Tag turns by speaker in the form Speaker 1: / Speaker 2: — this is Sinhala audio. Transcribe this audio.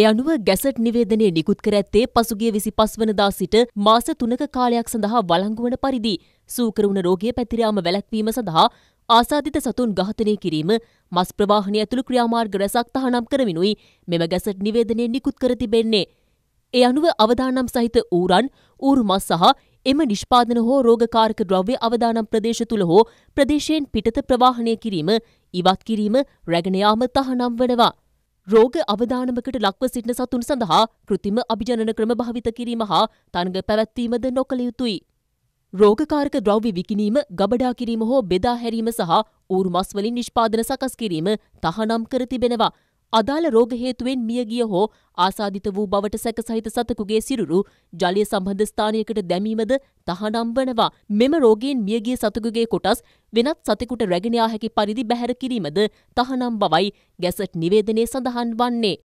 Speaker 1: ඒ අනුව ගැසට් නිවේදනය නිකුත් කර ඇත්තේ පසුගිය විසි පස්වනදා සිට මාස තුනක කාලයක් සඳහා වලංගුවන පරිදි සූකරුණ රෝගය පැතිරයාම වැලැක්වීම සඳහා ආසාධිත සතුන් ගහතනය කිරීම මස් ප්‍රවාහනය ඇතුළු ක්‍රියාමාර්ග රැසක් තහනම් කරමිනුයි මෙම ගැසට් නිවේදනය නිකුත් කර තිබෙන්නේ. ඒ අනුව අවදානම් සහිත ඌරන් ඌරු මස් සහ එම නිෂ්පාදන හෝ රෝගකාරක ද්‍රව්‍ය අවදානම් ප්‍රදේශ තුළ හෝ ප්‍රදේශයෙන් පිටත ප්‍රවාහනය කිරීම ඉවත් කිරීම රැගෙනයාම තහනම් වනවා. රෝග අවධානමකට ලක්ව සිටින සතුන් සඳහා කෘතිම අභිජනන ක්‍රම භාවිත කිරීම හා තරඟ පැවැත්වීමද නොකළ යුතුයි. රෝගකාරක ද්‍රව්‍ය විකිනීම ගබඩා කිරීම හෝ බෙදා හැරීම සහ ඌරු මස්වලින් නිෂ්පාදන සකස් කිරීම තහනම් කර තිබෙනවා. අදාළ රෝග හේතුවෙන් මියගිය හෝ ආසාදිත වූ බවට සැකසහිත සතකුගේ සිරුරු ජලය සම්බන්ධ ස්ථානයකට දැමීමද තහනම් වනවා. මෙම රෝගයෙන් මියගිය සතකුගේ කොටස් වෙනත් සතෙකුට රැගෙන හැකි පරිදි බැහැර කිරීමද තහනම් බවයි ගැසට් නිවේදනයේ සඳහන් වන්නේ.